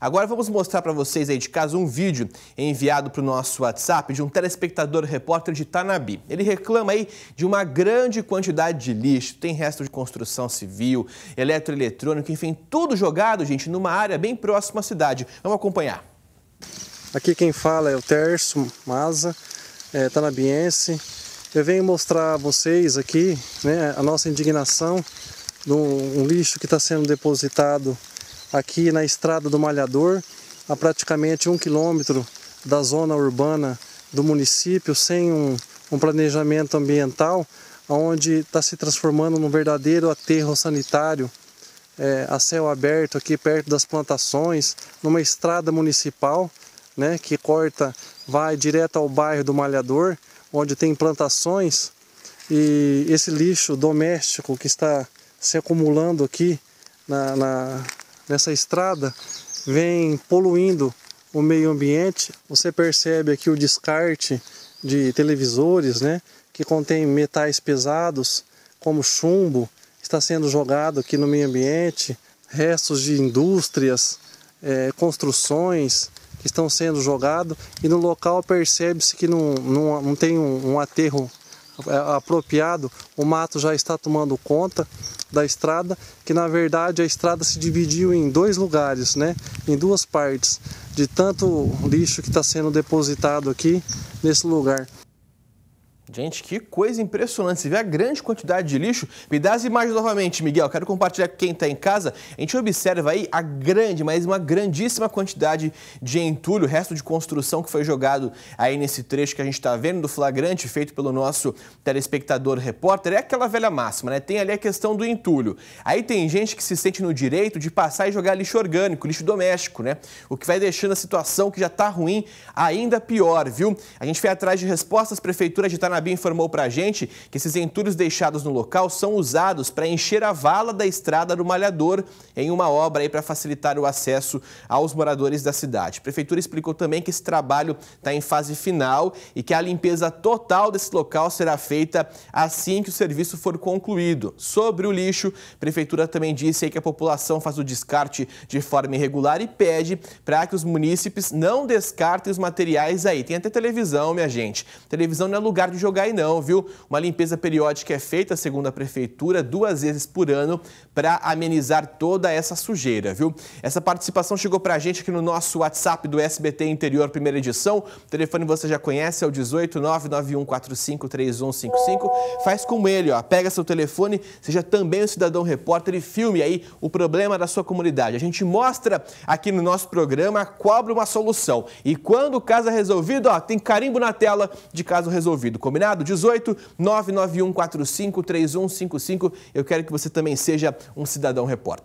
Agora vamos mostrar para vocês aí de casa um vídeo enviado para o nosso WhatsApp de um telespectador repórter de Tanabi. Ele reclama aí de uma grande quantidade de lixo, tem resto de construção civil, eletroeletrônico, enfim, tudo jogado, gente, numa área bem próxima à cidade. Vamos acompanhar. Aqui quem fala é o Terço Maza, é, tanabiense. Eu venho mostrar a vocês aqui né, a nossa indignação de um lixo que está sendo depositado aqui na estrada do Malhador, a praticamente um quilômetro da zona urbana do município, sem um, um planejamento ambiental, onde está se transformando num verdadeiro aterro sanitário é, a céu aberto aqui perto das plantações, numa estrada municipal, né, que corta, vai direto ao bairro do Malhador, onde tem plantações e esse lixo doméstico que está se acumulando aqui na, na, dessa estrada vem poluindo o meio ambiente. Você percebe aqui o descarte de televisores, né, que contém metais pesados como chumbo, está sendo jogado aqui no meio ambiente, restos de indústrias, é, construções que estão sendo jogados e no local percebe-se que não, não, não tem um, um aterro é, apropriado, o mato já está tomando conta, da estrada, que na verdade a estrada se dividiu em dois lugares, né? Em duas partes, de tanto lixo que está sendo depositado aqui nesse lugar. Gente, que coisa impressionante. Você vê a grande quantidade de lixo. Me dá as imagens novamente, Miguel. Quero compartilhar com quem está em casa. A gente observa aí a grande, mas uma grandíssima quantidade de entulho, resto de construção que foi jogado aí nesse trecho que a gente está vendo do flagrante, feito pelo nosso telespectador repórter. É aquela velha máxima, né? Tem ali a questão do entulho. Aí tem gente que se sente no direito de passar e jogar lixo orgânico, lixo doméstico, né? O que vai deixando a situação que já está ruim ainda pior, viu? A gente foi atrás de respostas, prefeitura de Itana Paranabi informou para a gente que esses entulhos deixados no local são usados para encher a vala da estrada do Malhador em uma obra aí para facilitar o acesso aos moradores da cidade. A prefeitura explicou também que esse trabalho está em fase final e que a limpeza total desse local será feita assim que o serviço for concluído. Sobre o lixo, a prefeitura também disse que a população faz o descarte de forma irregular e pede para que os munícipes não descartem os materiais aí. Tem até televisão, minha gente. Televisão não é lugar de jogar aí não, viu? Uma limpeza periódica é feita, segundo a prefeitura, duas vezes por ano para amenizar toda essa sujeira, viu? Essa participação chegou para a gente aqui no nosso WhatsApp do SBT Interior, primeira edição. O telefone você já conhece, é o 18 3155 Faz com ele, ó. Pega seu telefone, seja também um cidadão repórter e filme aí o problema da sua comunidade. A gente mostra aqui no nosso programa, cobra uma solução. E quando o caso é resolvido, ó, tem carimbo na tela de caso resolvido combinado? 18 991 45 3155. Eu quero que você também seja um cidadão repórter.